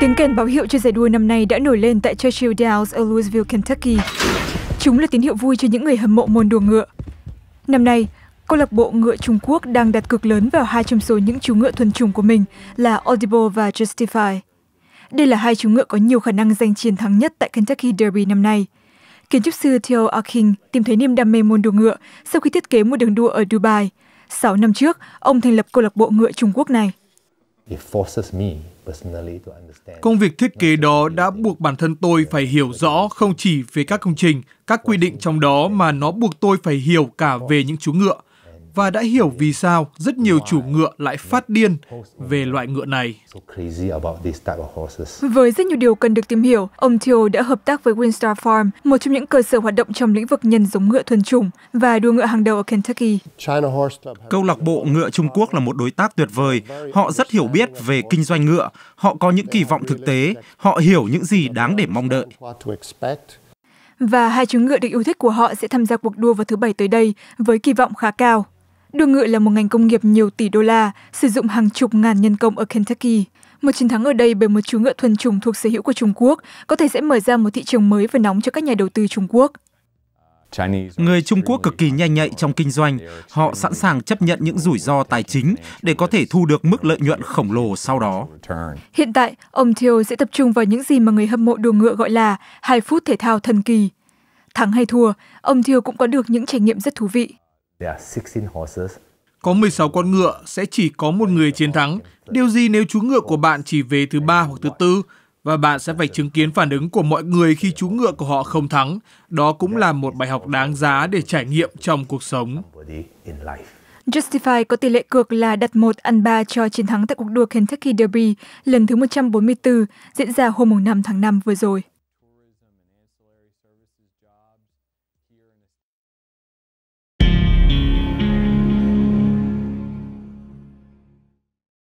Tiếng kèn báo hiệu cho giải đua năm nay đã nổi lên tại Churchill Downs ở Louisville, Kentucky. Chúng là tín hiệu vui cho những người hâm mộ môn đua ngựa. Năm nay, câu lạc bộ ngựa Trung Quốc đang đặt cược lớn vào hai trong số những chú ngựa thuần chủng của mình là Audible và Justify. Đây là hai chú ngựa có nhiều khả năng giành chiến thắng nhất tại Kentucky Derby năm nay. Kiến trúc sư Theo Aking tìm thấy niềm đam mê môn đua ngựa sau khi thiết kế một đường đua ở Dubai. sáu năm trước, ông thành lập câu lạc bộ ngựa Trung Quốc này. Công việc thiết kế đó đã buộc bản thân tôi phải hiểu rõ không chỉ về các công trình, các quy định trong đó mà nó buộc tôi phải hiểu cả về những chú ngựa và đã hiểu vì sao rất nhiều chủ ngựa lại phát điên về loại ngựa này. Với rất nhiều điều cần được tìm hiểu, ông Thiel đã hợp tác với Winstar Farm, một trong những cơ sở hoạt động trong lĩnh vực nhân giống ngựa thuần chủng và đua ngựa hàng đầu ở Kentucky. Câu lạc bộ ngựa Trung Quốc là một đối tác tuyệt vời. Họ rất hiểu biết về kinh doanh ngựa, họ có những kỳ vọng thực tế, họ hiểu những gì đáng để mong đợi và hai chú ngựa được yêu thích của họ sẽ tham gia cuộc đua vào thứ Bảy tới đây với kỳ vọng khá cao đua ngựa là một ngành công nghiệp nhiều tỷ đô la sử dụng hàng chục ngàn nhân công ở Kentucky. một chiến thắng ở đây bởi một chú ngựa thuần chủng thuộc sở hữu của trung quốc có thể sẽ mở ra một thị trường mới và nóng cho các nhà đầu tư trung quốc Người Trung Quốc cực kỳ nhanh nhạy trong kinh doanh, họ sẵn sàng chấp nhận những rủi ro tài chính để có thể thu được mức lợi nhuận khổng lồ sau đó. Hiện tại, ông Thiêu sẽ tập trung vào những gì mà người hâm mộ đua ngựa gọi là 2 phút thể thao thần kỳ. Thắng hay thua, ông Thiêu cũng có được những trải nghiệm rất thú vị. Có 16 con ngựa sẽ chỉ có một người chiến thắng. Điều gì nếu chú ngựa của bạn chỉ về thứ ba hoặc thứ tư và bạn sẽ phải chứng kiến phản ứng của mọi người khi chú ngựa của họ không thắng. Đó cũng là một bài học đáng giá để trải nghiệm trong cuộc sống. Justify có tỷ lệ cược là đặt 1 ăn 3 cho chiến thắng tại cuộc đua Kentucky Derby lần thứ 144 diễn ra hôm 5 tháng 5 vừa rồi.